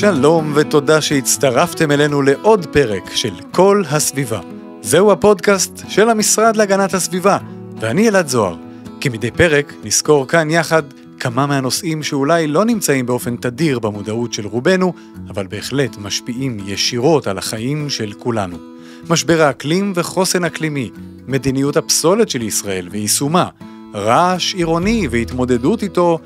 שלום ותודה שהצטרפתם אלינו לעוד פרק של כל הסביבה. זהו הפודקאסט של המשרד להגנת הסביבה, ואני אלעד זוהר. כמדי פרק נזכור כאן יחד כמה מהנושאים שאולי לא נמצאים באופן תדיר במודעות של רובנו, אבל בהחלט משפיעים ישירות על החיים של כולנו. משבר האקלים וחוסן אקלימי, מדיניות הפסולת של ישראל ויישומה, רעש עירוני והתמודדות איתו,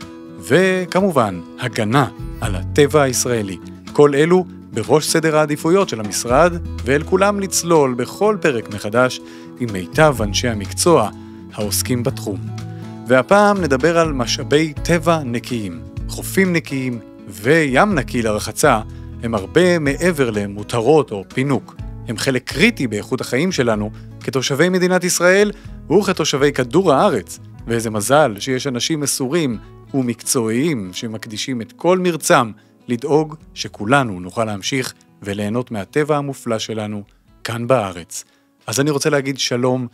וכמובן, הגנה על הטבע הישראלי. כל אלו בראש סדר העדיפויות של המשרד, ואל כולם לצלול בכל פרק מחדש עם מיטב אנשי המקצוע העוסקים בתחום. והפעם נדבר על משאבי טבע נקיים, חופים נקיים וים נקי לרחצה הם הרבה מעבר למותרות או פינוק. הם חלק קריטי באיכות החיים שלנו כתושבי מדינת ישראל וכתושבי כדור הארץ. ואיזה מזל שיש אנשים מסורים ומקצועיים שמקדישים את כל מרצם לדאוג שכולנו נוכל להמשיך וליהנות מהטבע המופלא שלנו כאן בארץ. אז אני רוצה להגיד שלום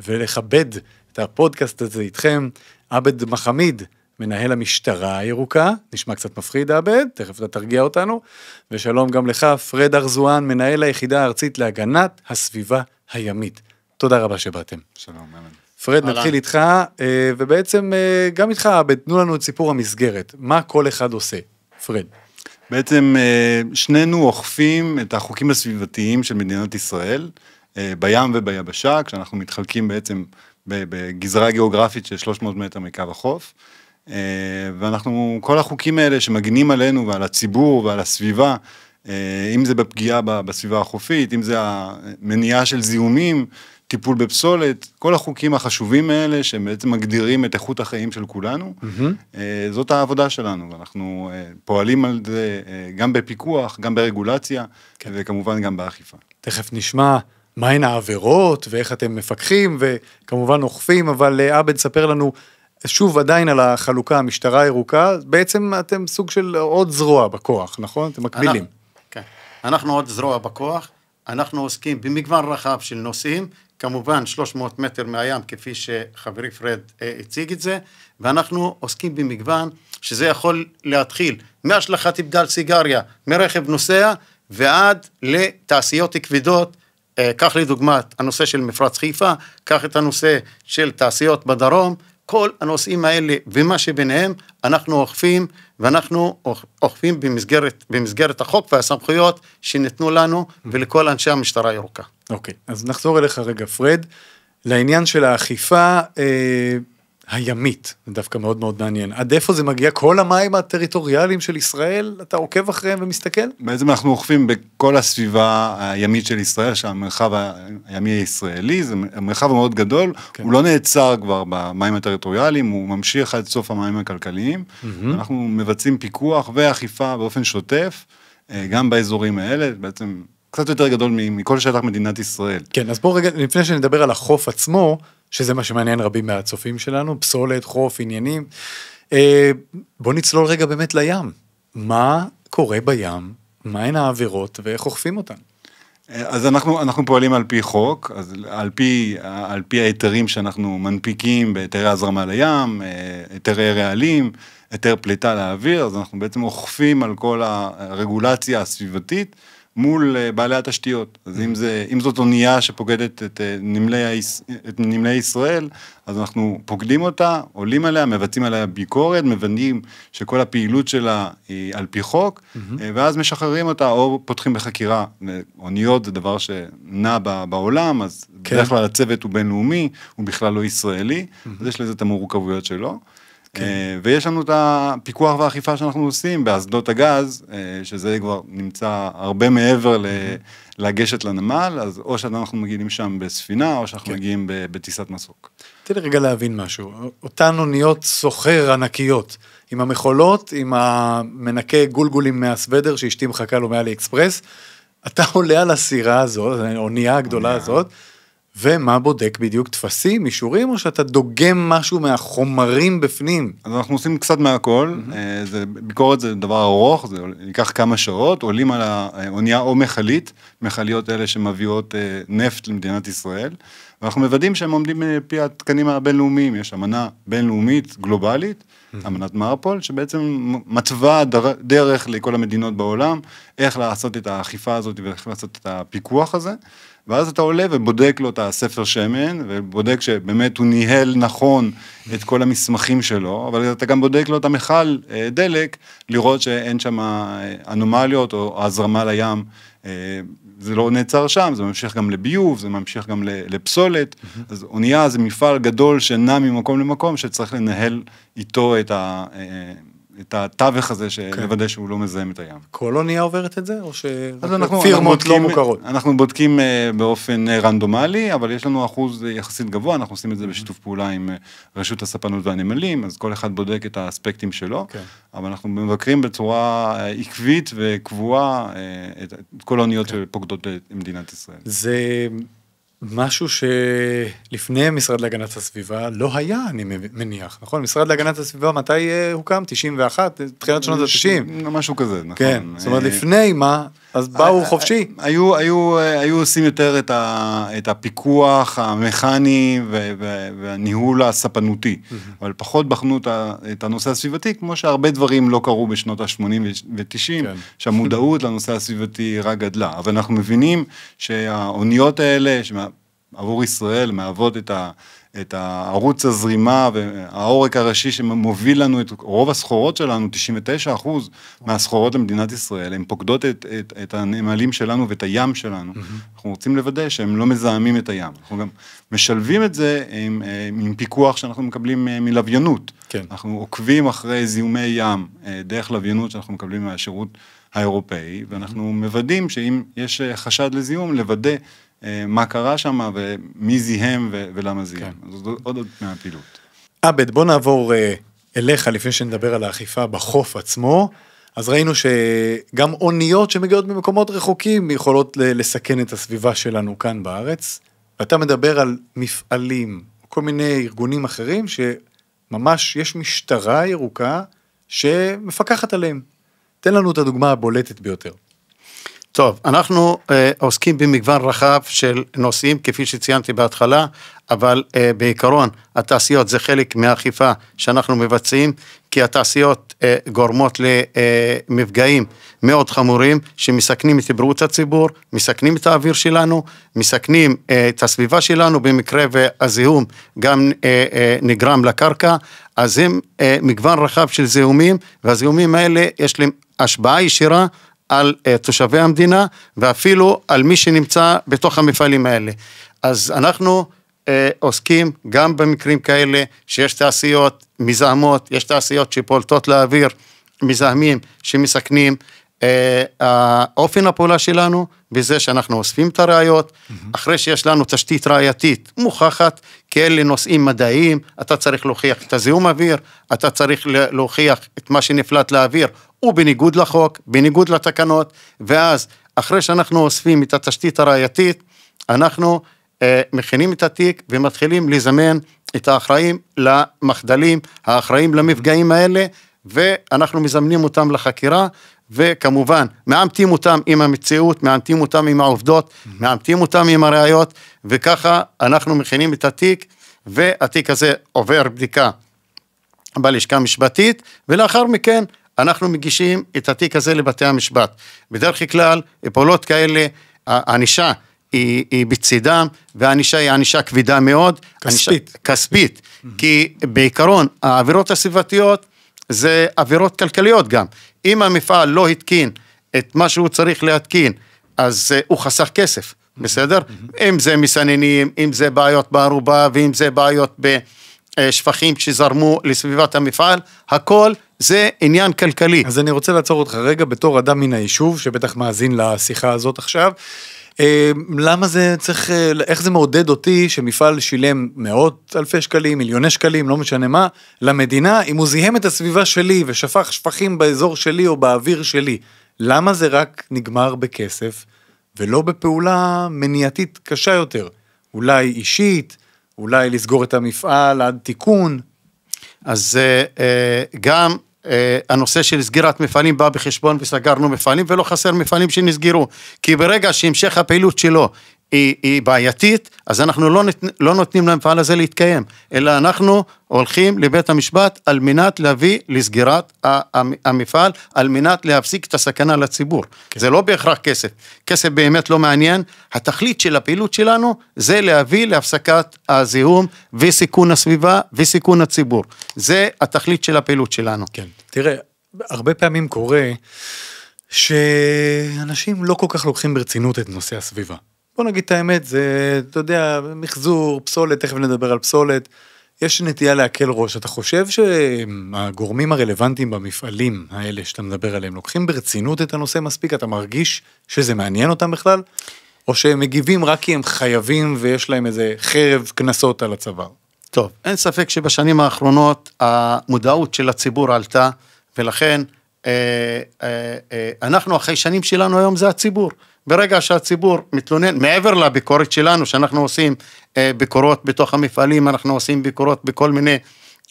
ולכבד את הפודקאסט הזה איתכם, עבד מחמיד, מנהל המשטרה הירוקה, נשמע קצת מפחיד עבד, תכף אתה תרגיע אותנו, ושלום גם לך, פרד ארזואן, מנהל היחידה הארצית להגנת הסביבה הימית. תודה רבה שבאתם. שלום, אמן. פרד, נתחיל איתך, אה, ובעצם אה, גם איתך, תנו לנו את סיפור המסגרת, מה כל אחד עושה, פרד. בעצם אה, שנינו אוכפים את החוקים הסביבתיים של מדינת ישראל, בים וביבשה, כשאנחנו מתחלקים בעצם בגזרה גיאוגרפית של 300 מטר מקו החוף. ואנחנו, כל החוקים האלה שמגנים עלינו ועל הציבור ועל הסביבה, אם זה בפגיעה בסביבה החופית, אם זה המניעה של זיהומים, טיפול בפסולת, כל החוקים החשובים האלה שהם בעצם מגדירים את איכות החיים של כולנו, mm-hmm. זאת העבודה שלנו, ואנחנו אה, פועלים על זה אה, גם בפיקוח, גם ברגולציה, כן. וכמובן גם באכיפה. תכף נשמע מהן העבירות ואיך אתם מפקחים וכמובן אוכפים, אבל עבד, ספר לנו שוב עדיין על החלוקה, המשטרה הירוקה, בעצם אתם סוג של עוד זרוע בכוח, נכון? אתם מקבילים. אנחנו, כן. אנחנו עוד זרוע בכוח, אנחנו עוסקים במגוון רחב של נושאים. כמובן 300 מטר מהים, כפי שחברי פרד אה, הציג את זה, ואנחנו עוסקים במגוון שזה יכול להתחיל מהשלכת בדל סיגריה מרכב נוסע ועד לתעשיות כבדות, אה, קח לדוגמת הנושא של מפרץ חיפה, קח את הנושא של תעשיות בדרום, כל הנושאים האלה ומה שביניהם אנחנו אוכפים ואנחנו אוכפים במסגרת, במסגרת החוק והסמכויות שניתנו לנו ולכל אנשי המשטרה הירוקה. אוקיי, okay, אז נחזור אליך רגע, פרד. לעניין של האכיפה אה, הימית, זה דווקא מאוד מאוד מעניין. עד איפה זה מגיע? כל המים הטריטוריאליים של ישראל, אתה עוקב אחריהם ומסתכל? בעצם אנחנו אוכפים בכל הסביבה הימית של ישראל, שהמרחב הימי הישראלי, זה מרחב מאוד גדול, okay. כן. הוא לא נעצר כבר במים הטריטוריאליים, הוא ממשיך עד סוף המים הכלכליים. Mm-hmm. אנחנו מבצעים פיקוח ואכיפה באופן שוטף, אה, גם באזורים האלה, בעצם קצת יותר גדול מכל שטח מדינת ישראל. כן, אז בוא רגע, לפני שנדבר על החוף עצמו, שזה מה שמעניין רבים מהצופים שלנו, פסולת, חוף, עניינים, אה, בוא נצלול רגע באמת לים. מה קורה בים, מהן העבירות ואיך אוכפים אותן? אה, אז אנחנו, אנחנו פועלים על פי חוק, אז על פי, על פי ההיתרים שאנחנו מנפיקים בהיתרי הזרמה לים, אה, היתרי רעלים, היתר פליטה לאוויר, אז אנחנו בעצם אוכפים על כל הרגולציה הסביבתית מול אה, בעלי התשתיות. אז אם, זה, אם זאת אונייה שפוקדת את אה, את נמלי ישראל, אז אנחנו פוקדים אותה, עולים עליה, מבצעים עליה ביקורת, מבנים שכל הפעילות שלה היא על פי חוק, אה, ואז משחררים אותה או פותחים בחקירה. אוניות זה דבר שנע בעולם, אז כן. בדרך כלל הצוות הוא בינלאומי, הוא בכלל לא ישראלי, אז יש לזה את המורכבויות שלו. כן. אה, ויש לנו את הפיקוח והאכיפה שאנחנו עושים באסדות הגז, אה, שזה כבר נמצא הרבה מעבר ל... Mm-hmm. לגשת לנמל, אז או שאנחנו מגיעים שם בספינה, או שאנחנו כן. מגיעים בטיסת מסוק. תן לי רגע להבין משהו. אותן אוניות סוחר ענקיות, עם המכולות, עם המנקה גולגולים מהסוודר שאשתי מחכה לו מאלי אקספרס, אתה עולה על הסירה הזאת, האונייה הגדולה הזאת, ומה בודק בדיוק? טפסים, אישורים, או שאתה דוגם משהו מהחומרים בפנים? אז אנחנו עושים קצת מהכל, mm-hmm. זה, ביקורת זה דבר ארוך, זה ייקח כמה שעות, עולים על האונייה אה, או מכלית, מכליות אלה שמביאות אה, נפט למדינת ישראל, ואנחנו מוודאים שהם עומדים לפי התקנים הבינלאומיים, יש אמנה בינלאומית גלובלית, mm-hmm. אמנת מרפול, שבעצם מתווה דרך לכל המדינות בעולם, איך לעשות את האכיפה הזאת ואיך לעשות את הפיקוח הזה. ואז אתה עולה ובודק לו את הספר שמן, ובודק שבאמת הוא ניהל נכון את כל המסמכים שלו, אבל אתה גם בודק לו את המכל אה, דלק, לראות שאין שם אה, אנומליות או הזרמה לים. אה, זה לא נעצר שם, זה ממשיך גם לביוב, זה ממשיך גם לפסולת. Mm-hmm. אז אונייה זה מפעל גדול שנע ממקום למקום, שצריך לנהל איתו את ה... את התווך הזה, כן. שלוודא שהוא לא מזהם את הים. כל אונייה עוברת את זה, או ש... אז אנחנו שפירמות לא מוכרות? אנחנו בודקים אה, באופן אה, רנדומלי, אבל יש לנו אחוז אה, יחסית גבוה, אנחנו עושים את זה mm-hmm. בשיתוף פעולה עם רשות הספנות והנמלים, אז כל אחד בודק את האספקטים שלו, כן. אבל אנחנו מבקרים בצורה עקבית וקבועה את כל האוניות כן. שפוקדות את מדינת ישראל. זה... משהו שלפני המשרד להגנת הסביבה לא היה, אני מניח, נכון? משרד להגנת הסביבה, מתי אה, הוקם? 91? תחילת שנות ה-90? משהו כזה, נכון. כן, זאת אומרת, אה, לפני מה אז באו אה, אה, חופשי. היו, היו, היו עושים יותר את, ה, את הפיקוח המכני ו, ו, והניהול הספנותי, אבל פחות בחנו את, הנושא הסביבתי, כמו שהרבה דברים לא קרו בשנות ה-80 ו-90, כן. שהמודעות לנושא הסביבתי רק גדלה. אבל אנחנו מבינים שהאוניות האלה, שעבור ישראל מהוות את ה... את הערוץ הזרימה והעורק הראשי שמוביל לנו את רוב הסחורות שלנו, 99 אחוז מהסחורות למדינת ישראל, הן פוקדות את, את, את הנמלים שלנו ואת הים שלנו. Mm-hmm. אנחנו רוצים לוודא שהם לא מזהמים את הים. אנחנו גם משלבים את זה עם, עם אה, עם פיקוח שאנחנו מקבלים אה, מלוויינות. כן. אנחנו עוקבים אחרי זיהומי ים אה, דרך לוויינות שאנחנו מקבלים מהשירות האירופאי, ואנחנו mm-hmm. מוודאים שאם יש חשד לזיהום, לוודא אה, מה קרה שם ומי זיהם ולמה זיהם. כן. אז עוד עוד מהפעילות. עבד, בוא נעבור אה, אליך לפני שנדבר על האכיפה בחוף עצמו. אז ראינו שגם אוניות שמגיעות ממקומות רחוקים יכולות לסכן את הסביבה שלנו כאן בארץ. ואתה מדבר על מפעלים, כל מיני ארגונים אחרים שממש יש משטרה ירוקה שמפקחת עליהם. תן לנו את הדוגמה הבולטת ביותר. טוב, אנחנו uh, עוסקים במגוון רחב של נושאים, כפי שציינתי בהתחלה, אבל uh, בעיקרון התעשיות זה חלק מהאכיפה שאנחנו מבצעים, כי התעשיות uh, גורמות למפגעים מאוד חמורים שמסכנים את בריאות הציבור, מסכנים את האוויר שלנו, מסכנים uh, את הסביבה שלנו, במקרה והזיהום גם uh, uh, נגרם לקרקע, אז הם uh, מגוון רחב של זיהומים, והזיהומים האלה יש להם השפעה ישירה על אה, תושבי המדינה ואפילו על מי שנמצא בתוך המפעלים האלה. אז אנחנו אה, עוסקים גם במקרים כאלה שיש תעשיות מזהמות, יש תעשיות שפולטות לאוויר מזהמים שמסכנים. אה, אופן הפעולה שלנו בזה שאנחנו אוספים את הראיות, mm-hmm. אחרי שיש לנו תשתית ראייתית מוכחת, כי אלה נושאים מדעיים, אתה צריך להוכיח את הזיהום אוויר, אתה צריך להוכיח את מה שנפלט לאוויר, הוא בניגוד לחוק, בניגוד לתקנות, ואז אחרי שאנחנו אוספים את התשתית הראייתית, אנחנו אה, מכינים את התיק ומתחילים לזמן את האחראים למחדלים, האחראים למפגעים האלה, ואנחנו מזמנים אותם לחקירה, וכמובן, מעמתים אותם עם המציאות, מעמתים אותם עם העובדות, מעמתים אותם עם הראיות, וככה אנחנו מכינים את התיק, והתיק הזה עובר בדיקה בלשכה המשפטית, ולאחר מכן אנחנו מגישים את התיק הזה לבתי המשפט. בדרך כלל, פעולות כאלה, הענישה היא, היא בצידם, והענישה היא ענישה כבדה מאוד. כספית. ענישה, כספית, כי בעיקרון, העבירות הסביבתיות זה עבירות כלכליות גם. אם המפעל לא התקין את מה שהוא צריך להתקין, אז אה, הוא חסך כסף, בסדר? אם זה מסננים, אם זה בעיות בערובה, ואם זה בעיות ב... אה, שפכים שזרמו לסביבת המפעל, הכל זה עניין כלכלי. אז אני רוצה לעצור אותך רגע בתור אדם מן היישוב, שבטח מאזין לשיחה הזאת עכשיו. אה, למה זה צריך, אה, איך זה מעודד אותי שמפעל שילם מאות אלפי שקלים, מיליוני שקלים, לא משנה מה, למדינה, אם הוא זיהם את הסביבה שלי ושפך שפכים באזור שלי או באוויר שלי, למה זה רק נגמר בכסף ולא בפעולה מניעתית קשה יותר? אולי אישית, אולי לסגור את המפעל עד תיקון? אז אה, גם אה, הנושא של סגירת מפעלים בא בחשבון וסגרנו מפעלים ולא חסר מפעלים שנסגרו כי ברגע שהמשך הפעילות שלו היא, היא בעייתית, אז אנחנו לא, נת, לא נותנים למפעל הזה להתקיים, אלא אנחנו הולכים לבית המשפט על מנת להביא לסגירת המפעל, על מנת להפסיק את הסכנה לציבור. כן. זה לא בהכרח כסף, כסף באמת לא מעניין, התכלית של הפעילות שלנו זה להביא להפסקת הזיהום וסיכון הסביבה וסיכון הציבור. זה התכלית של הפעילות שלנו. כן, תראה, הרבה פעמים קורה שאנשים לא כל כך לוקחים ברצינות את נושא הסביבה. בוא נגיד את האמת, זה, אתה יודע, מחזור, פסולת, תכף נדבר על פסולת. יש נטייה להקל ראש. אתה חושב שהגורמים הרלוונטיים במפעלים האלה שאתה מדבר עליהם, לוקחים ברצינות את הנושא מספיק? אתה מרגיש שזה מעניין אותם בכלל? או שהם מגיבים רק כי הם חייבים ויש להם איזה חרב קנסות על הצוואר? טוב, אין ספק שבשנים האחרונות המודעות של הציבור עלתה, ולכן אה, אה, אה, אנחנו אחרי שנים שלנו היום זה הציבור. ברגע שהציבור מתלונן, מעבר לביקורת שלנו, שאנחנו עושים אה, ביקורות בתוך המפעלים, אנחנו עושים ביקורות בכל מיני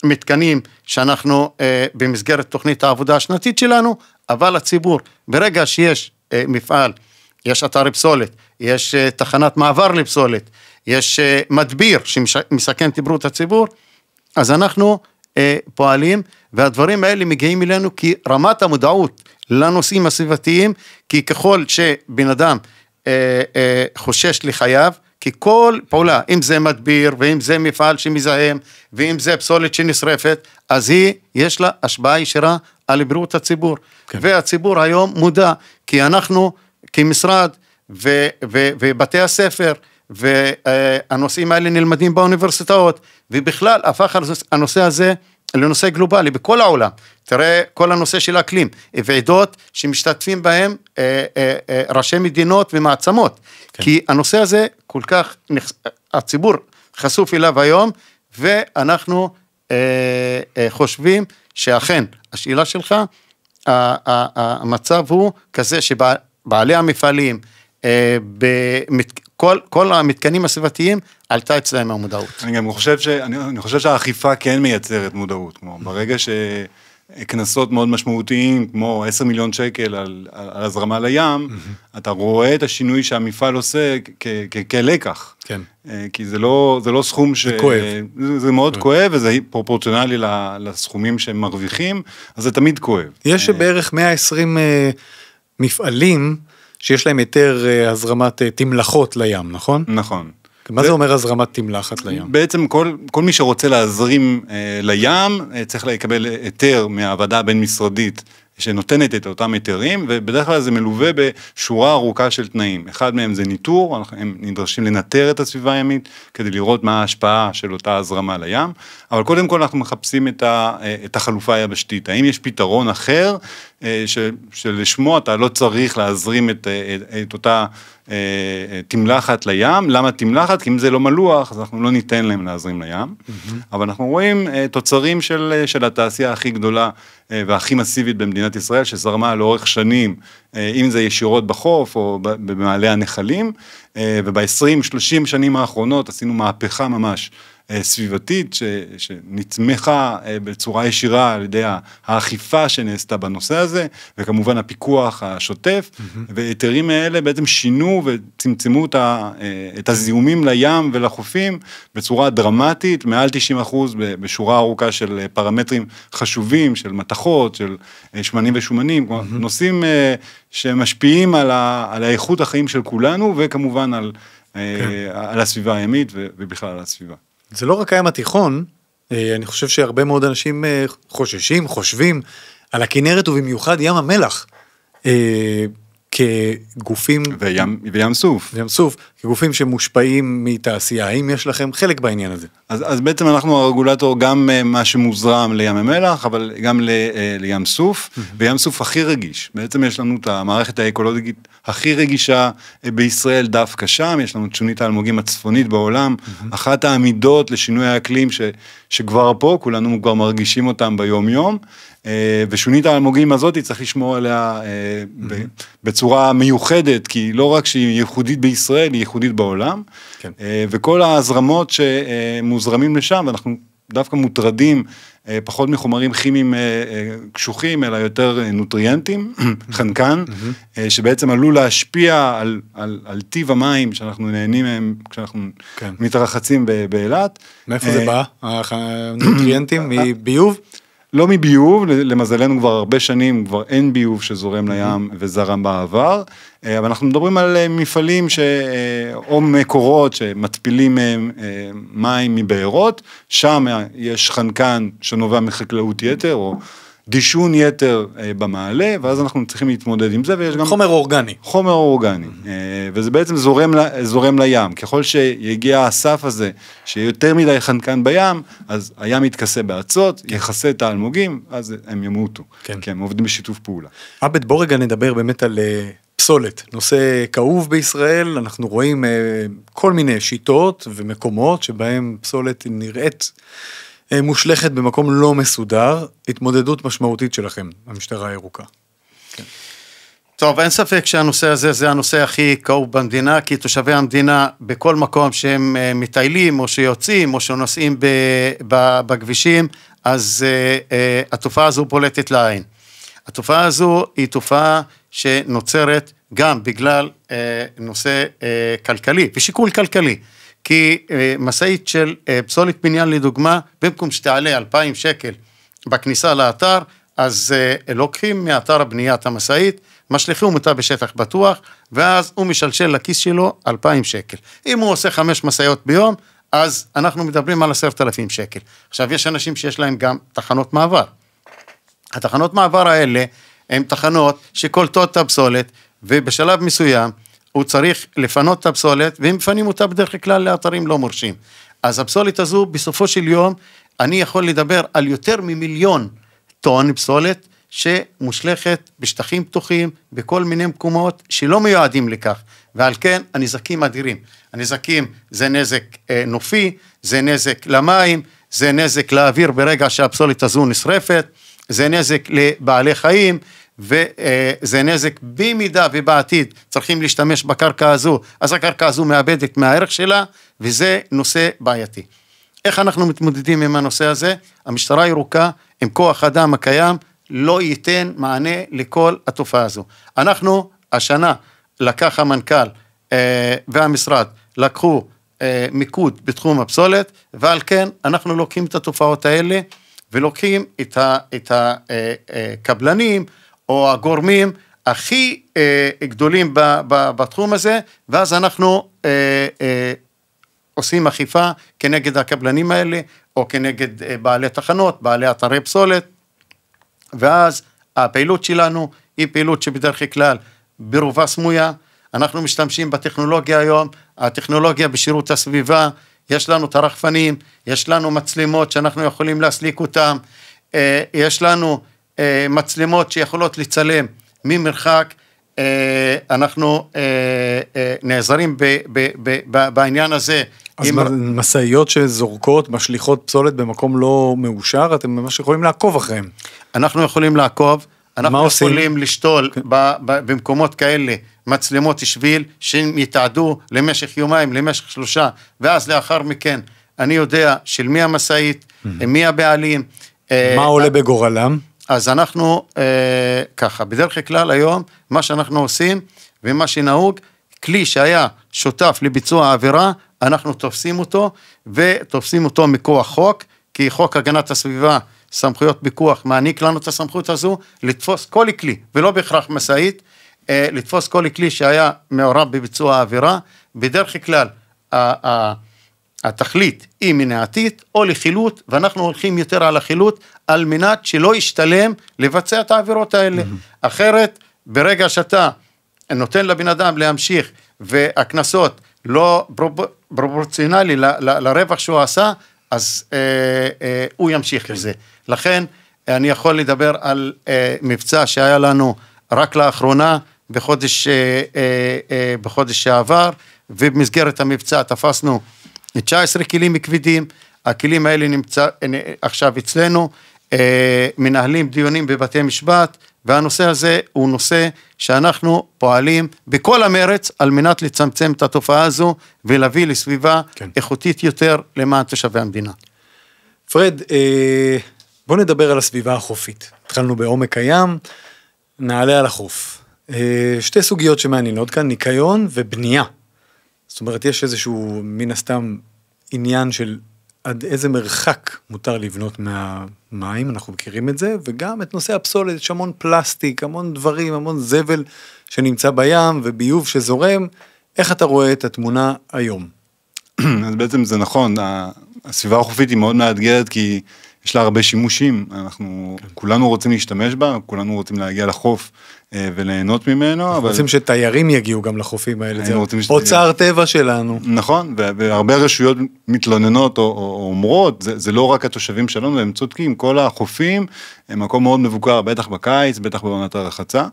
מתקנים שאנחנו אה, במסגרת תוכנית העבודה השנתית שלנו, אבל הציבור, ברגע שיש אה, מפעל, יש אתר פסולת, יש תחנת מעבר לפסולת, יש מדביר שמסכן את בריאות הציבור, אז אנחנו אה, פועלים, והדברים האלה מגיעים אלינו כי רמת המודעות לנושאים הסביבתיים, כי ככל שבן אדם אה, אה, חושש לחייו, כי כל פעולה, אם זה מדביר, ואם זה מפעל שמזהם, ואם זה פסולת שנשרפת, אז היא, יש לה השפעה ישירה על בריאות הציבור. כן. והציבור היום מודע, כי אנחנו כמשרד ו, ו, ובתי הספר, והנושאים האלה נלמדים באוניברסיטאות, ובכלל הפך הנושא הזה לנושא גלובלי בכל העולם. תראה כל הנושא של אקלים, ועדות שמשתתפים בהם אה, אה, אה, ראשי מדינות ומעצמות, כן. כי הנושא הזה כל כך, הציבור חשוף אליו היום, ואנחנו אה, אה, חושבים שאכן, השאלה שלך, המצב הוא כזה שבעלי המפעלים, אה, כל, כל המתקנים הסביבתיים עלתה אצלהם המודעות. אני גם חושב, ש, אני, אני חושב שהאכיפה כן מייצרת מודעות, כמו ברגע שקנסות מאוד משמעותיים, כמו 10 מיליון שקל על, על, על הזרמה לים, אתה רואה את השינוי שהמפעל עושה כלקח. כן. אה, כי זה לא, זה לא סכום ש... זה כואב. זה, זה מאוד כואב. כן. כואב וזה פרופורציונלי לסכומים שהם מרוויחים, אז זה תמיד כואב. יש אה. בערך 120 אה, מפעלים. שיש להם היתר אה, הזרמת אה, תמלחות לים, נכון? נכון. מה זה, זה אומר הזרמת תמלחת לים? בעצם כל, כל מי שרוצה להזרים אה, לים אה, צריך לקבל היתר מהוועדה הבין-משרדית שנותנת את אותם היתרים, ובדרך כלל זה מלווה בשורה ארוכה של תנאים. אחד מהם זה ניטור, הם נדרשים לנטר את הסביבה הימית כדי לראות מה ההשפעה של אותה הזרמה לים, אבל קודם כל אנחנו מחפשים את, ה, אה, את החלופה היבשתית, האם יש פתרון אחר אה, ש, שלשמו אתה לא צריך להזרים את, את, אה, אה, את אותה תמלחת לים. למה תמלחת? כי אם זה לא מלוח, אז אנחנו לא ניתן להם להזרים לים. Mm-hmm. אבל אנחנו רואים תוצרים של, של התעשייה הכי גדולה והכי מסיבית במדינת ישראל, שזרמה לאורך שנים, אם זה ישירות בחוף או במעלה הנחלים, וב-20-30 שנים האחרונות עשינו מהפכה ממש. אה, סביבתית ש, שנתמכה אה, בצורה ישירה על ידי האכיפה שנעשתה בנושא הזה, וכמובן הפיקוח השוטף, mm-hmm. והיתרים האלה בעצם שינו וצמצמו את, ה, אה, את הזיהומים לים ולחופים בצורה דרמטית, מעל 90 בשורה ארוכה של פרמטרים חשובים, של מתכות, של שמנים ושומנים, mm-hmm. נושאים שמשפיעים על, ה, על האיכות החיים של כולנו, וכמובן על... כן. על הסביבה הימית ובכלל על הסביבה. זה לא רק הים התיכון, אה, אני חושב שהרבה מאוד אנשים אה, חוששים, חושבים על הכנרת ובמיוחד ים המלח. אה, כגופים... וים, וים סוף. וים סוף, כגופים שמושפעים מתעשייה, האם יש לכם חלק בעניין הזה? אז, אז בעצם אנחנו הרגולטור גם אה, מה שמוזרם לים המלח, אבל גם ל, אה, לים סוף, וים סוף הכי רגיש. בעצם יש לנו את המערכת האקולוגית הכי רגישה אה, בישראל דווקא שם, יש לנו את שונית האלמוגים הצפונית בעולם, אחת העמידות לשינוי האקלים ש, שכבר פה, כולנו כבר מרגישים אותם ביום יום, ושונית האלמוגים הזאת צריך לשמור עליה בצורה מיוחדת, כי לא רק שהיא ייחודית בישראל, היא ייחודית בעולם, כן. אה, וכל ההזרמות שמוזרמים לשם, ואנחנו דווקא מוטרדים אה, פחות מחומרים כימיים אה, קשוחים, אלא יותר נוטריאנטים, חנקן, שבעצם עלול להשפיע על, על, על טיב המים שאנחנו נהנים מהם כשאנחנו כן. מתרחצים באילת. מאיפה זה בא, הנוטריאנטים? מביוב? לא מביוב, למזלנו כבר הרבה שנים כבר אין ביוב שזורם לים וזרם בעבר, אה, אבל אנחנו מדברים על אה, מפעלים ש... אה, או מקורות שמתפילים מים מבארות, שם יש חנקן שנובע מחקלאות יתר או דישון יתר אה, במעלה, ואז אנחנו צריכים להתמודד עם זה, ויש גם... חומר אורגני. חומר אורגני, אה, וזה בעצם זורם, זורם לים. ככל שיגיע הסף הזה, שיהיה יותר מדי חנקן בים, אז הים יתכסה באצות, כן. יכסה את האלמוגים, אז הם ימותו. כן. כי הם עובדים בשיתוף פעולה. עבד, בוא רגע נדבר באמת על... אה, פסולת, נושא כאוב בישראל, אנחנו רואים כל מיני שיטות ומקומות שבהם פסולת נראית אה, מושלכת במקום לא מסודר, התמודדות משמעותית שלכם, המשטרה הירוקה. כן. טוב, אין ספק שהנושא הזה זה הנושא הכי כאוב במדינה, כי תושבי המדינה בכל מקום שהם אה, מטיילים או שיוצאים או שנוסעים בכבישים, אז uh, uh, התופעה הזו בולטת לעין. התופעה הזו היא תופעה שנוצרת גם בגלל uh, נושא uh, כלכלי ושיקול כלכלי. כי אה, משאית של אה, פסולת בניין לדוגמה, במקום שתעלה 2,000 שקל בכניסה לאתר, אז אה, לוקחים מאתר הבנייה את המשאית, משליכים אותה בשטח בטוח, ואז הוא משלשל לכיס שלו 2,000 שקל. אם הוא עושה חמש משאיות ביום, אז אנחנו מדברים על 10,000 שקל. עכשיו, יש אנשים שיש להם גם תחנות מעבר. התחנות מעבר האלה הן תחנות שקולטות את הפסולת, ובשלב מסוים, הוא צריך לפנות את הפסולת, והם מפנים אותה בדרך כלל לאתרים לא מורשים. אז הפסולת הזו, בסופו של יום, אני יכול לדבר על יותר ממיליון טון פסולת שמושלכת בשטחים פתוחים, בכל מיני מקומות שלא מיועדים לכך, ועל כן הנזקים אדירים. הנזקים זה נזק אה, נופי, זה נזק למים, זה נזק לאוויר ברגע שהפסולת הזו נשרפת, זה נזק לבעלי חיים, וזה נזק במידה ובעתיד צריכים להשתמש בקרקע הזו, אז הקרקע הזו מאבדת מהערך שלה, וזה נושא בעייתי. איך אנחנו מתמודדים עם הנושא הזה? המשטרה הירוקה, עם כוח אדם הקיים, לא ייתן מענה לכל התופעה הזו. אנחנו, השנה, לקח המנכ"ל אה, והמשרד, לקחו אה, מיקוד בתחום הפסולת, ועל כן אנחנו לוקחים את התופעות האלה ולוקחים את הקבלנים, אה, אה, או הגורמים הכי אה, גדולים ב, ב, בתחום הזה, ואז אנחנו אה, אה, עושים אכיפה כנגד הקבלנים האלה, או כנגד אה, בעלי תחנות, בעלי אתרי פסולת, ואז הפעילות שלנו היא פעילות שבדרך כלל ברובה סמויה, אנחנו משתמשים בטכנולוגיה היום, הטכנולוגיה בשירות הסביבה, יש לנו את הרחפנים, יש לנו מצלמות שאנחנו יכולים להסליק אותן, אה, יש לנו אה, מצלמות שיכולות לצלם ממרחק, אה, אנחנו אה, נעזרים ב, ב, ב, ב, בעניין הזה. אז עם... משאיות שזורקות, משליכות פסולת במקום לא מאושר, אתם ממש יכולים לעקוב אחריהם. אנחנו יכולים לעקוב, אנחנו יכולים לשתול okay. כן. במקומות כאלה מצלמות שביל, שהם יתעדו למשך יומיים, למשך שלושה, ואז לאחר מכן אני יודע של מי המשאית, mm-hmm. מי הבעלים. מה עולה בגורלם? אז אנחנו אה, ככה, בדרך כלל היום, מה שאנחנו עושים ומה שנהוג, כלי שהיה שותף לביצוע העבירה, אנחנו תופסים אותו, ותופסים אותו מכוח חוק, כי חוק הגנת הסביבה, סמכויות פיקוח, מעניק לנו את הסמכות הזו לתפוס כל כלי, ולא בהכרח משאית, אה, לתפוס כל כלי שהיה מעורב בביצוע העבירה. בדרך כלל, ה- ה- התכלית היא מניעתית או לחילוט, ואנחנו הולכים יותר על החילוט על מנת שלא ישתלם לבצע את העבירות האלה. אחרת, ברגע שאתה נותן לבן אדם להמשיך והקנסות לא פרופורציונלי ל... ל... לרווח שהוא עשה, אז אה, אה, הוא ימשיך כן. לזה. לכן, אני יכול לדבר על אה, מבצע שהיה לנו רק לאחרונה, בחודש, אה, אה, אה, בחודש שעבר, ובמסגרת המבצע תפסנו 19 כלים כבדים, הכלים האלה נמצא אה, עכשיו אצלנו, אה, מנהלים דיונים בבתי משפט, והנושא הזה הוא נושא שאנחנו פועלים בכל המרץ על מנת לצמצם את התופעה הזו ולהביא לסביבה כן. איכותית יותר למען תושבי המדינה. פרד, אה, בוא נדבר על הסביבה החופית. התחלנו בעומק הים, נעלה על החוף. שתי סוגיות שמעניינות כאן, ניקיון ובנייה. זאת אומרת, יש איזשהו, מן הסתם, עניין של עד איזה מרחק מותר לבנות מהמים, אנחנו מכירים את זה, וגם את נושא הפסולת, יש המון פלסטיק, המון דברים, המון זבל שנמצא בים וביוב שזורם. איך אתה רואה את התמונה היום? אז בעצם זה נכון, הסביבה החופית היא מאוד מאתגרת כי יש לה הרבה שימושים, אנחנו כן. כולנו רוצים להשתמש בה, כולנו רוצים להגיע לחוף, אה, וליהנות ממנו. אנחנו אבל... רוצים שתיירים יגיעו גם לחופים האלה, זה אוצר טבע שלנו. נכון, והרבה רשויות מתלוננות או, או אומרות, זה, זה לא רק התושבים שלנו, הם צודקים, כל החופים הם מקום מאוד מבוקר, בטח בקיץ, בטח בעונת הרחצה.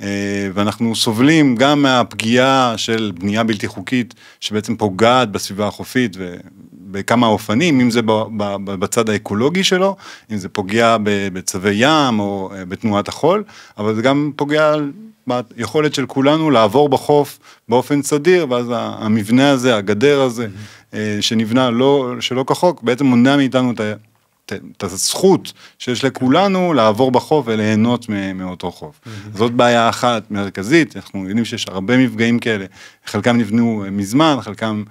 אה, ואנחנו סובלים גם מהפגיעה של בנייה בלתי חוקית שבעצם פוגעת בסביבה החופית בכמה אופנים, אם זה בצד האקולוגי שלו, אם זה פוגע בצווי ים או אה, בתנועת החול, אבל זה גם פוגע ביכולת של כולנו לעבור בחוף באופן סדיר, ואז המבנה הזה, הגדר הזה, mm-hmm. אה, שנבנה לא, שלא כחוק, בעצם מונע מאיתנו את הזכות שיש לכולנו לעבור בחוף וליהנות מאותו חוף. Mm-hmm. זאת בעיה אחת מרכזית, אנחנו יודעים שיש הרבה מפגעים כאלה, חלקם נבנו אה, מזמן, חלקם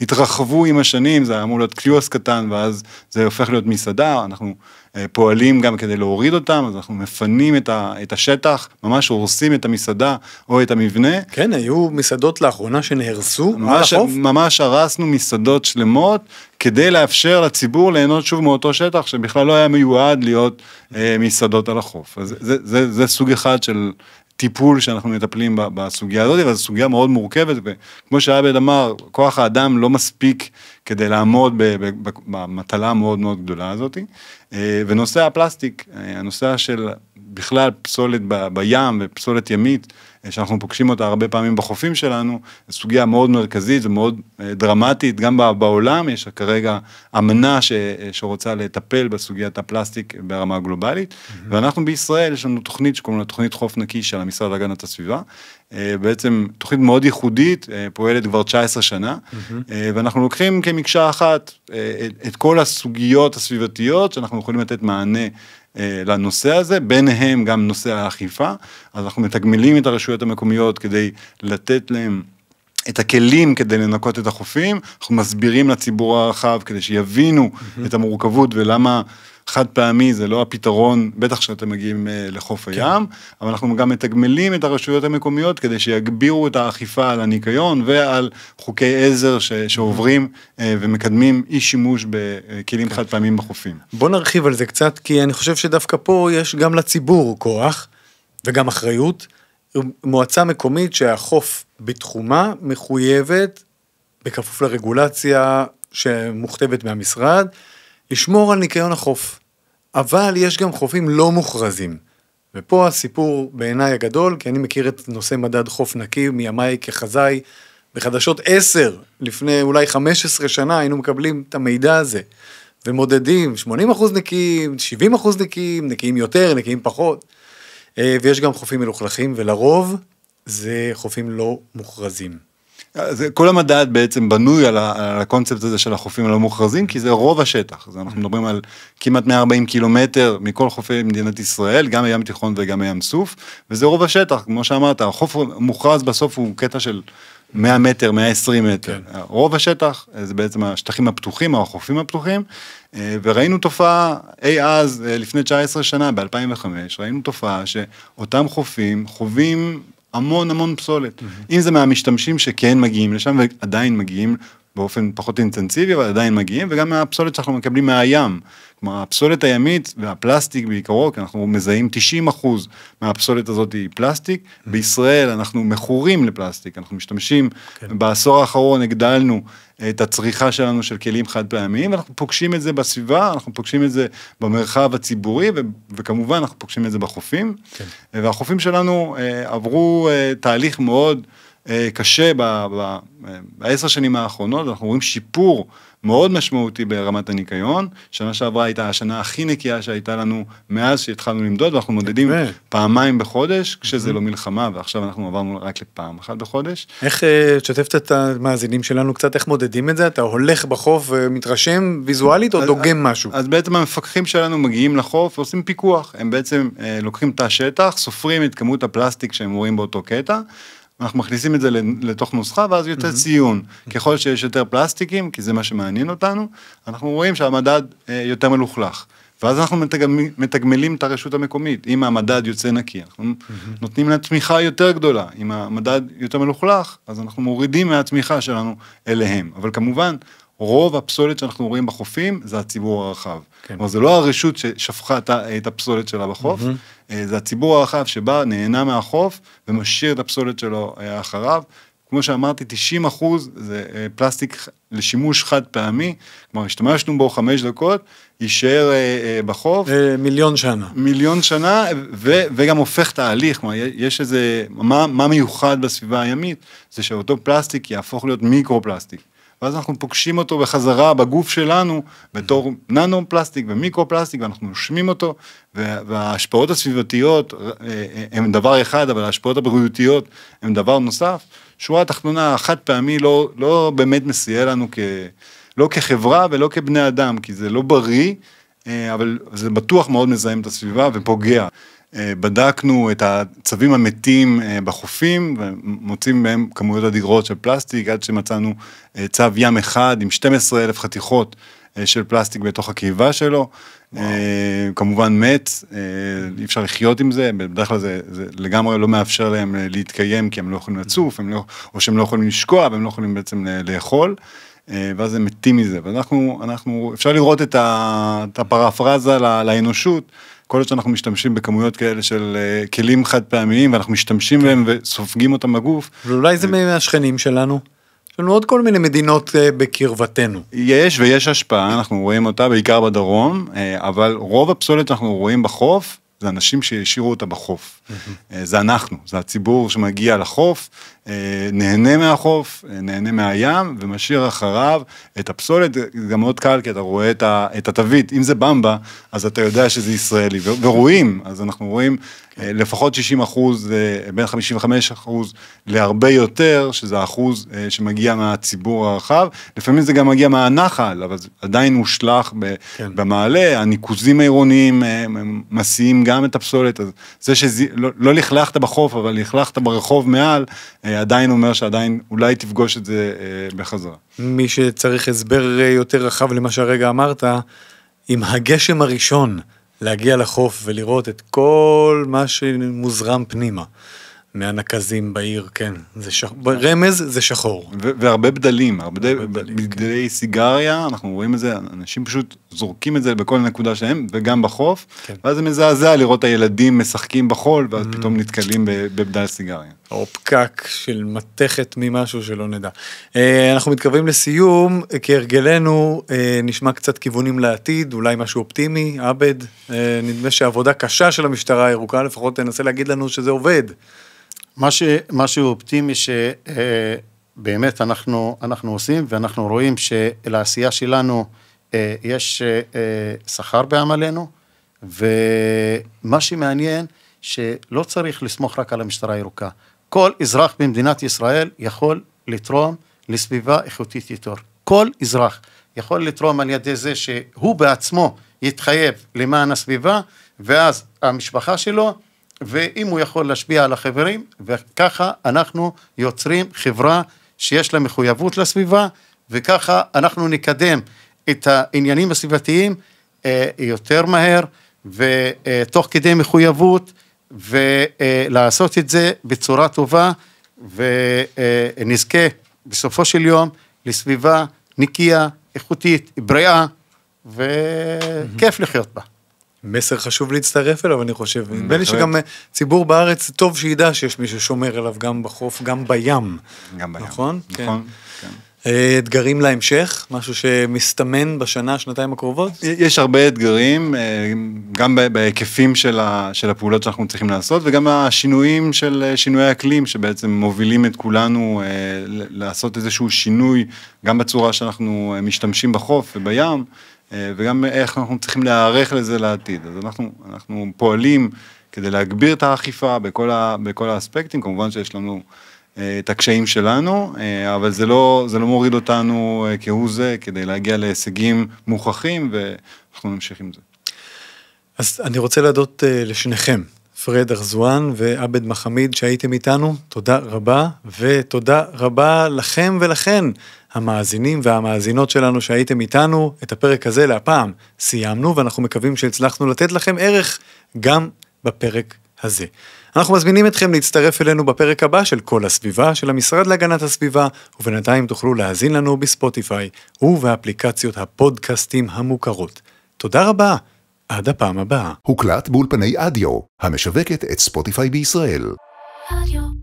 התרחבו עם השנים, זה היה אמור להיות קיוס קטן, ואז זה הופך להיות מסעדה, אנחנו אה, פועלים גם כדי להוריד אותם, אז אנחנו מפנים את, ה, את השטח, ממש הורסים את המסעדה או את המבנה. כן, היו מסעדות לאחרונה שנהרסו ממש, על החוף? ממש הרסנו מסעדות שלמות, כדי לאפשר לציבור ליהנות שוב מאותו שטח שבכלל לא היה מיועד להיות אה, מסעדות על החוף. אז זה, זה, זה, זה סוג אחד של טיפול שאנחנו מטפלים בסוגיה הזאת, אבל זו סוגיה מאוד מורכבת, וכמו שעבד אמר, כוח האדם לא מספיק כדי לעמוד במטלה המאוד מאוד גדולה הזאת. אה, ונושא הפלסטיק, אה, הנושא של בכלל פסולת ב, בים ופסולת ימית, אה, שאנחנו פוגשים אותה הרבה פעמים בחופים שלנו, זו סוגיה מאוד מרכזית ומאוד אה, דרמטית, גם בעולם יש כרגע אמנה ש, אה, שרוצה לטפל בסוגיית הפלסטיק ברמה הגלובלית, mm-hmm. ואנחנו בישראל, יש לנו תוכנית שקוראים לה תוכנית חוף נקי של המשרד להגנת הסביבה, בעצם תוכנית מאוד ייחודית, פועלת כבר 19 שנה, mm-hmm. ואנחנו לוקחים כמקשה אחת את כל הסוגיות הסביבתיות שאנחנו יכולים לתת מענה אה, לנושא הזה, ביניהם גם נושא האכיפה, אז אנחנו מתגמלים את הרשויות המקומיות כדי לתת להם את הכלים כדי לנקות את החופים, אנחנו מסבירים לציבור הרחב כדי שיבינו mm-hmm. את המורכבות ולמה חד פעמי זה לא הפתרון, בטח כשאתם מגיעים אה, לחוף כן. הים, אבל אנחנו גם מתגמלים את הרשויות המקומיות כדי שיגבירו את האכיפה על הניקיון ועל חוקי עזר ש, שעוברים אה, ומקדמים אי שימוש בכלים כן. חד פעמים בחופים. בוא נרחיב על זה קצת, כי אני חושב שדווקא פה יש גם לציבור כוח וגם אחריות. מועצה מקומית שהחוף בתחומה מחויבת, בכפוף לרגולציה שמוכתבת מהמשרד, לשמור על ניקיון החוף. אבל יש גם חופים לא מוכרזים. ופה הסיפור בעיניי הגדול, כי אני מכיר את נושא מדד חוף נקי מימיי כחזאי. בחדשות 10, לפני אולי 15 שנה, היינו מקבלים את המידע הזה. ומודדים 80% אחוז נקיים, 70% אחוז נקיים, נקיים יותר, נקיים פחות. אה, ויש גם חופים מלוכלכים, ולרוב זה חופים לא מוכרזים. אז כל המדד בעצם בנוי על, ה, על הקונספט הזה של החופים הלא מוכרזים, כי זה רוב השטח. אז אנחנו מדברים על כמעט 140 קילומטר מכל חופי מדינת ישראל, גם הים תיכון וגם הים סוף, וזה רוב השטח, כמו שאמרת, החוף מוכרז בסוף הוא קטע של 100 מטר, 120 מטר. כן. רוב השטח זה בעצם השטחים הפתוחים, או החופים הפתוחים, אה, וראינו תופעה אי אז, אה, לפני 19 שנה, ב-2005, ראינו תופעה שאותם חופים חווים המון המון פסולת. Mm-hmm. אם זה מהמשתמשים שכן מגיעים לשם ועדיין מגיעים באופן פחות אינטנסיבי, אבל עדיין מגיעים, וגם מהפסולת שאנחנו מקבלים מהים. כלומר, הפסולת הימית והפלסטיק בעיקרו, כי אנחנו מזהים 90 אחוז מהפסולת הזאת היא פלסטיק. Mm-hmm. בישראל אנחנו מכורים לפלסטיק, אנחנו משתמשים, כן. בעשור האחרון הגדלנו אה, את הצריכה שלנו של כלים חד פעמיים, ואנחנו פוגשים את זה בסביבה, אנחנו פוגשים את זה במרחב הציבורי, ו- וכמובן אנחנו פוגשים את זה בחופים. כן. והחופים שלנו אה, עברו אה, תהליך מאוד... אה, קשה אה, בעשר שנים האחרונות, אנחנו רואים שיפור מאוד משמעותי ברמת הניקיון. שנה שעברה הייתה השנה הכי נקייה שהייתה לנו מאז שהתחלנו למדוד, ואנחנו מודדים פעמיים בחודש, כשזה לא מלחמה, ועכשיו אנחנו עברנו רק לפעם אחת בחודש. איך, אה, תשתף את המאזינים שלנו קצת, איך מודדים את זה? אתה הולך בחוף ומתרשם ויזואלית או דוגם משהו? אז בעצם המפקחים שלנו מגיעים לחוף ועושים פיקוח. הם בעצם לוקחים תא שטח, סופרים את כמות הפלסטיק שהם רואים באותו קטע. אנחנו מכניסים את זה לתוך נוסחה ואז יוצא mm-hmm. ציון. ככל שיש יותר פלסטיקים, כי זה מה שמעניין אותנו, אנחנו רואים שהמדד אה, יותר מלוכלך. ואז אנחנו מתגמלים, מתגמלים את הרשות המקומית, אם המדד יוצא נקי, אנחנו mm-hmm. נותנים לה תמיכה יותר גדולה, אם המדד יותר מלוכלך, אז אנחנו מורידים מהתמיכה שלנו אליהם, אבל כמובן, רוב הפסולת שאנחנו רואים בחופים זה הציבור הרחב. כן. כלומר זה לא הרשות ששפכה את הפסולת שלה בחוף, mm-hmm. זה הציבור הרחב שבא, נהנה מהחוף ומשאיר את הפסולת שלו אה, אחריו. כמו שאמרתי, 90 אחוז זה אה, פלסטיק לשימוש חד פעמי, כלומר השתמשנו בו חמש דקות, יישאר בחוף. מיליון שנה. מיליון שנה, ו, וגם הופך תהליך, כלומר יש איזה, מה, מה מיוחד בסביבה הימית, זה שאותו פלסטיק יהפוך להיות מיקרו פלסטיק. ואז אנחנו פוגשים אותו בחזרה בגוף שלנו בתור ננו פלסטיק ומיקרו פלסטיק ואנחנו נושמים אותו וההשפעות הסביבתיות אה, אה, הם דבר אחד אבל ההשפעות הבריאותיות הם דבר נוסף. שורה התחתונה החד פעמי לא, לא באמת מסייע לנו כ... לא כחברה ולא כבני אדם כי זה לא בריא אה, אבל זה בטוח מאוד מזהם את הסביבה ופוגע. בדקנו את הצווים המתים אה, בחופים ומוצאים בהם כמויות אדירות של פלסטיק עד שמצאנו אה, צו ים אחד עם 12 אלף חתיכות אה, של פלסטיק בתוך הקיבה שלו. וואו. כמובן מת, אי אפשר לחיות עם זה, בדרך כלל זה, זה לגמרי לא מאפשר להם להתקיים כי הם לא יכולים לצוף, לא, או שהם לא יכולים לשקוע והם לא יכולים בעצם לאכול. ואז הם מתים מזה, ואנחנו, אנחנו, אפשר לראות את הפרפרזה לאנושות, כל עוד שאנחנו משתמשים בכמויות כאלה של אה, כלים חד פעמיים ואנחנו משתמשים כן. בהם וסופגים אותם בגוף. ואולי זה מהשכנים שלנו. יש לנו עוד כל מיני מדינות אה, בקרבתנו. יש ויש השפעה, אנחנו רואים אותה בעיקר בדרום, אה, אבל רוב הפסולת שאנחנו רואים בחוף זה אנשים שהשאירו אותה בחוף. אה, זה אנחנו, זה הציבור שמגיע לחוף, אה, נהנה מהחוף, אה, נהנה מהים, ומשאיר אחריו את הפסולת, זה גם מאוד קל, כי אתה רואה את התווית, אם זה במבה, אז אתה יודע שזה ישראלי, ורואים, אז אנחנו רואים לפחות 60 אחוז, אה, בין 55 אחוז להרבה יותר, שזה האחוז אה, שמגיע מהציבור הרחב. לפעמים זה גם מגיע מהנחל, אבל זה עדיין מושלך כן. במעלה, הניקוזים העירוניים אה, מסיעים גם את הפסולת, אז זה שלא לא לכלכת בחוף, אבל לכלכת ברחוב מעל, עדיין אומר שעדיין אולי תפגוש את זה בחזרה. מי שצריך הסבר יותר רחב למה שהרגע אמרת, עם הגשם הראשון, להגיע לחוף ולראות את כל מה שמוזרם פנימה. מהנקזים בעיר, כן. זה שח... רמז זה שחור. והרבה בדלים, הרבה, הרבה בדלים, בדלי כן. סיגריה, אנחנו רואים את זה, אנשים פשוט זורקים את זה בכל נקודה שהם, וגם בחוף, כן. ואז זה מזעזע לראות הילדים משחקים בחול, ואז mm. פתאום נתקלים בבדל סיגריה. או פקק של מתכת ממשהו שלא נדע. אה, אנחנו מתקרבים לסיום, כהרגלנו אה, נשמע קצת כיוונים לעתיד, אולי משהו אופטימי, עבד. אה, נדמה שעבודה קשה של המשטרה הירוקה, לפחות תנסה להגיד לנו שזה עובד. מה, ש, מה שאופטימי שבאמת אה, אנחנו, אנחנו עושים, ואנחנו רואים שלעשייה שלנו אה, יש אה, שכר בעמלנו, ומה שמעניין, שלא צריך לסמוך רק על המשטרה הירוקה. כל אזרח במדינת ישראל יכול לתרום לסביבה איכותית יותר. כל אזרח יכול לתרום על ידי זה שהוא בעצמו יתחייב למען הסביבה, ואז המשפחה שלו ואם הוא יכול להשפיע על החברים, וככה אנחנו יוצרים חברה שיש לה מחויבות לסביבה, וככה אנחנו נקדם את העניינים הסביבתיים אה, יותר מהר, ותוך כדי מחויבות, ולעשות את זה בצורה טובה, ונזכה בסופו של יום לסביבה נקייה, איכותית, בריאה, וכיף לחיות בה. מסר חשוב להצטרף אליו, אני חושב. נדמה לי שגם אה, ציבור בארץ, טוב שידע שיש מי ששומר עליו גם בחוף, גם בים. גם בים. נכון? נכון. כן. כן. אה, אתגרים להמשך? משהו שמסתמן בשנה, שנתיים הקרובות? יש הרבה אתגרים, אה, גם בהיקפים של הפעולות שאנחנו צריכים לעשות, וגם השינויים של שינויי אקלים, שבעצם מובילים את כולנו לעשות איזשהו שינוי, גם בצורה שאנחנו משתמשים בחוף ובים. אה, וגם איך אנחנו צריכים להיערך לזה לעתיד. אז אנחנו, אנחנו פועלים כדי להגביר את האכיפה בכל, ה, בכל האספקטים, כמובן שיש לנו אה, את הקשיים שלנו, אה, אבל זה לא, זה לא מוריד אותנו כהוא זה כדי להגיע להישגים מוכחים, ואנחנו נמשיך עם זה. אז אני רוצה להודות לשניכם, פרד ארזואן ועבד מחמיד שהייתם איתנו, תודה רבה, ותודה רבה לכם ולכן המאזינים והמאזינות שלנו שהייתם איתנו. את הפרק הזה להפעם סיימנו, ואנחנו מקווים שהצלחנו לתת לכם ערך גם בפרק הזה. אנחנו מזמינים אתכם להצטרף אלינו בפרק הבא של כל הסביבה של המשרד להגנת הסביבה, ובינתיים תוכלו להאזין לנו בספוטיפיי ובאפליקציות הפודקאסטים המוכרות. תודה רבה, עד הפעם הבאה. הוקלט באולפני אדיו, המשווקת את ספוטיפיי בישראל. אדיו.